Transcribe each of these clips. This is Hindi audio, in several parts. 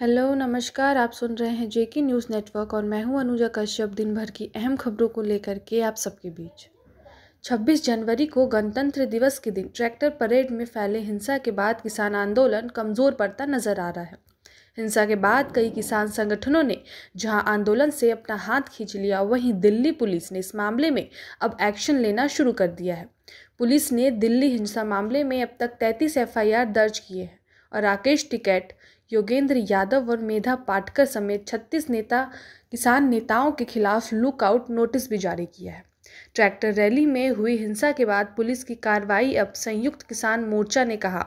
हेलो नमस्कार आप सुन रहे हैं जेके न्यूज़ नेटवर्क और मैं हूं अनुजा कश्यप दिन भर की अहम खबरों को लेकर के आप सबके बीच 26 जनवरी को गणतंत्र दिवस के दिन ट्रैक्टर परेड में फैले हिंसा के बाद किसान आंदोलन कमज़ोर पड़ता नजर आ रहा है हिंसा के बाद कई किसान संगठनों ने जहां आंदोलन से अपना हाथ खींच लिया वहीं दिल्ली पुलिस ने इस मामले में अब एक्शन लेना शुरू कर दिया है पुलिस ने दिल्ली हिंसा मामले में अब तक तैंतीस एफ दर्ज किए हैं और राकेश टिकैत योगेंद्र यादव और मेधा पाटकर समेत छत्तीस नेता किसान नेताओं के खिलाफ लुकआउट नोटिस भी जारी किया है ट्रैक्टर रैली में हुई हिंसा के बाद पुलिस की कार्रवाई अब संयुक्त किसान मोर्चा ने कहा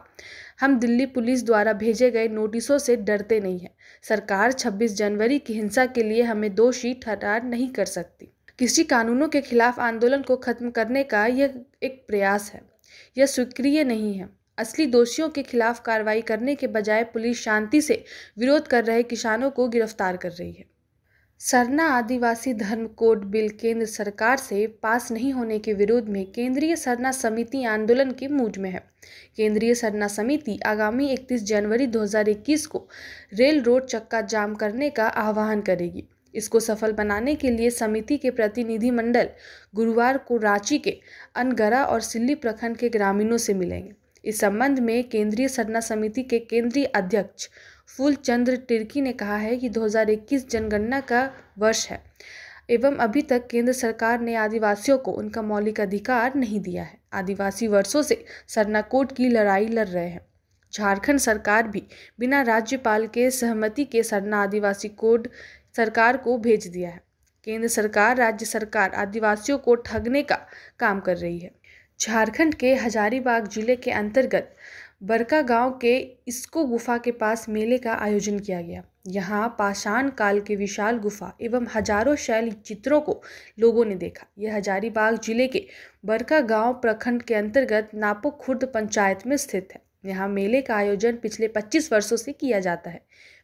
हम दिल्ली पुलिस द्वारा भेजे गए नोटिसों से डरते नहीं हैं सरकार 26 जनवरी की हिंसा के लिए हमें दोषी ठहरार नहीं कर सकती कृषि कानूनों के खिलाफ आंदोलन को खत्म करने का यह एक प्रयास है यह स्वीक्रिय नहीं है असली दोषियों के खिलाफ कार्रवाई करने के बजाय पुलिस शांति से विरोध कर रहे किसानों को गिरफ्तार कर रही है सरना आदिवासी धर्म कोड बिल केंद्र सरकार से पास नहीं होने के विरोध में केंद्रीय सरना समिति आंदोलन के मूड में है केंद्रीय सरना समिति आगामी 31 जनवरी 2021 को रेल रोड चक्का जाम करने का आह्वान करेगी इसको सफल बनाने के लिए समिति के प्रतिनिधिमंडल गुरुवार को रांची के अनगरा और सिल्ली प्रखंड के ग्रामीणों से मिलेंगे इस संबंध में केंद्रीय सरना समिति के केंद्रीय अध्यक्ष फूलचंद्र टिर्की ने कहा है कि 2021 जनगणना का वर्ष है एवं अभी तक केंद्र सरकार ने आदिवासियों को उनका मौलिक अधिकार नहीं दिया है आदिवासी वर्षों से सरना कोर्ट की लड़ाई लड़ रहे हैं झारखंड सरकार भी बिना राज्यपाल के सहमति के सरना आदिवासी कोड सरकार को भेज दिया है केंद्र सरकार राज्य सरकार आदिवासियों को ठगने का काम कर रही है झारखंड के हजारीबाग जिले के अंतर्गत बरका गांव के इसको गुफा के पास मेले का आयोजन किया गया यहाँ पाषाण काल के विशाल गुफा एवं हजारों शैल चित्रों को लोगों ने देखा यह हजारीबाग जिले के बरका गांव प्रखंड के अंतर्गत नापो खुर्द पंचायत में स्थित है यहाँ मेले का आयोजन पिछले 25 वर्षों से किया जाता है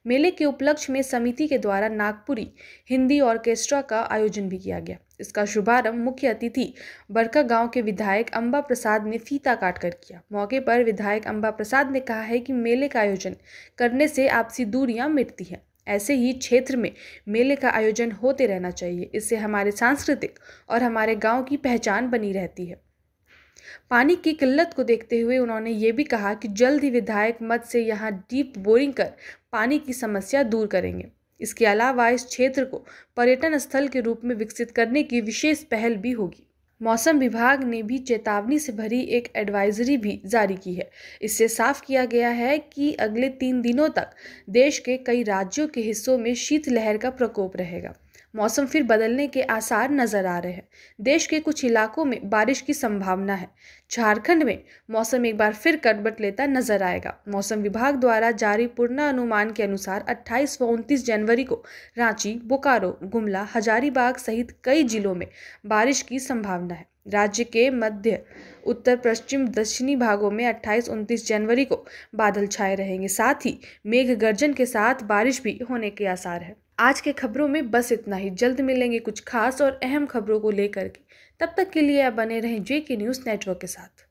मेले के उपलक्ष्य में समिति के द्वारा नागपुरी हिंदी ऑर्केस्ट्रा का आयोजन भी किया गया इसका शुभारंभ मुख्य अतिथि बड़का गांव के विधायक अंबा प्रसाद ने फीता काट कर किया मौके पर विधायक अंबा प्रसाद ने कहा है कि मेले का आयोजन करने से आपसी दूरियाँ मिटती हैं ऐसे ही क्षेत्र में मेले का आयोजन होते रहना चाहिए इससे हमारे सांस्कृतिक और हमारे गाँव की पहचान बनी रहती है पानी की किल्लत को देखते हुए उन्होंने ये भी कहा कि जल्द ही विधायक मत से यहाँ डीप बोरिंग कर पानी की समस्या दूर करेंगे इसके अलावा इस क्षेत्र को पर्यटन स्थल के रूप में विकसित करने की विशेष पहल भी होगी मौसम विभाग ने भी चेतावनी से भरी एक एडवाइजरी भी जारी की है इससे साफ किया गया है कि अगले तीन दिनों तक देश के कई राज्यों के हिस्सों में शीतलहर का प्रकोप रहेगा मौसम फिर बदलने के आसार नज़र आ रहे हैं देश के कुछ इलाकों में बारिश की संभावना है झारखंड में मौसम एक बार फिर करवट लेता नजर आएगा मौसम विभाग द्वारा जारी पूर्णानुमान के अनुसार 28 व 29 जनवरी को रांची बोकारो गुमला हजारीबाग सहित कई जिलों में बारिश की संभावना है राज्य के मध्य उत्तर पश्चिम दक्षिणी भागों में 28 29 जनवरी को बादल छाए रहेंगे साथ ही मेघ गर्जन के साथ बारिश भी होने के आसार है आज के खबरों में बस इतना ही जल्द मिलेंगे कुछ खास और अहम खबरों को लेकर के तब तक के लिए आप बने रहें जे के न्यूज़ नेटवर्क के साथ